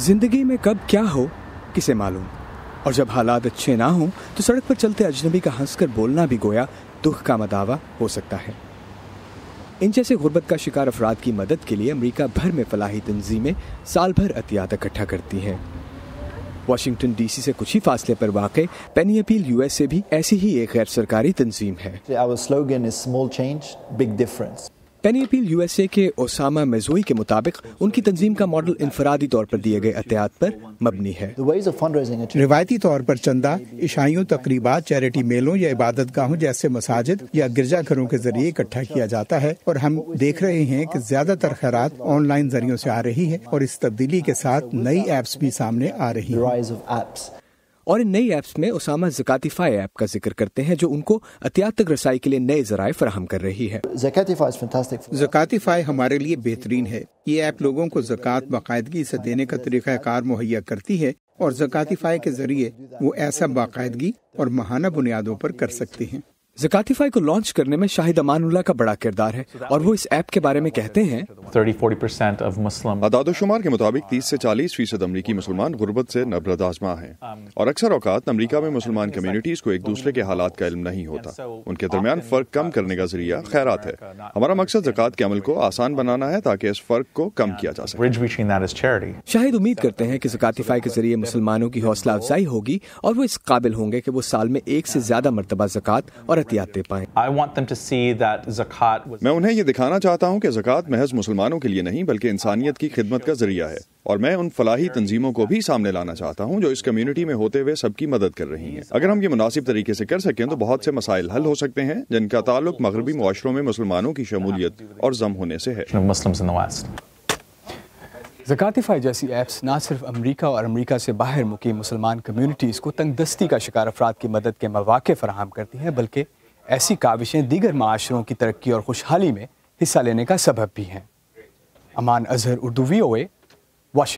زندگی میں کب کیا ہو کسے معلوم اور جب حالات اچھے نہ ہوں تو سڑک پر چلتے اجنبی کا ہنس کر بولنا بھی گویا دکھ کا مداوع ہو سکتا ہے ان جیسے غربت کا شکار افراد کی مدد کے لیے امریکہ بھر میں فلاحی تنظیمیں سال بھر احتیاط اکٹھا کرتی ہیں واشنگٹن ڈی سی سے کچھ ہی فاصلے پر واقع Penny Appeal U S A بھی ایسی ہی ایک غیر سرکاری تنظیم ہے Penny Appeal U S A کے اوساما میزوئی کے مطابق ان کی تنظیم کا ماڈل انفرادی طور پر دیے گئے احتیاط پر مبنی ہے روایتی طور پر چندہ عشائیوں تقریبات چیریٹی میلوں یا عبادت گاہوں جیسے مساجد یا گرجا گھروں کے ذریعے اکٹھا کیا جاتا ہے اور ہم دیکھ رہے ہیں کہ زیادہ تر خیرات آن لائن ذریعوں سے آ رہی ہے اور اس تبدیلی کے ساتھ نئی ایپس بھی سامنے آ رہی ہیں اور ان نئی ایپس میں اسامہ زکاتیفائی ایپ کا ذکر کرتے ہیں جو ان کو احتیاط تک رسائی کے لیے نئے ذرائع فراہم کر رہی ہے زکاتیفائی ہمارے لیے بہترین ہے یہ ایپ لوگوں کو زکات باقاعدگی سے دینے کا طریقہ کار مہیا کرتی ہے اور زکاتیفائی کے ذریعے وہ ایسا باقاعدگی اور ماہانہ بنیادوں پر کر سکتے ہیں زکاتیفائی کو لانچ کرنے میں شاہد امان اللہ کا بڑا کردار ہے اور وہ اس ایپ کے بارے میں کہتے ہیں عداد و شمار کے مطابق تیس سے چالیس فیصد امریکی مسلمان غربت سے نبرد آزما ہیں اور اکثر اوقات امریکہ میں مسلمان کمیونٹیز کو ایک دوسرے کے حالات کا علم نہیں ہوتا ان کے درمیان فرق کم کرنے کا ذریعہ خیرات ہے ہمارا مقصد زکات کے عمل کو آسان بنانا ہے تاکہ اس فرق کو کم کیا جا سکے شاہد امید کرتے ہیں کہ زکاتیفائی کے ذریعے مسلمانوں کی حوصلہ افزائی ہوگی اور وہ اس قابل ہوں گے کہ وہ سال میں ایک سے زیادہ مرتبہ زکات اور پائیں میں انہیں یہ دکھانا چاہتا ہوں کہ زکوٰۃ محض مسلمانوں کے لیے نہیں بلکہ انسانیت کی خدمت کا ذریعہ ہے اور میں ان فلاحی تنظیموں کو بھی سامنے لانا چاہتا ہوں جو اس کمیونٹی میں ہوتے ہوئے سب کی مدد کر رہی ہیں اگر ہم یہ مناسب طریقے سے کر سکیں تو بہت سے مسائل حل ہو سکتے ہیں جن کا تعلق مغربی معاشروں میں مسلمانوں کی شمولیت اور ضم ہونے سے ہے زکاتیفائی جیسی ایپس نہ صرف امریکہ اور امریکہ سے باہر مکی مسلمان کمیونٹیز کو تنگ دستی کا شکار افراد کی مدد کے مواقع فراہم کرتی ہیں بلکہ ایسی کاوشیں دیگر معاشروں کی ترقی اور خوشحالی میں حصہ لینے کا سبب بھی ہیں امان اظہر اردو وی او اے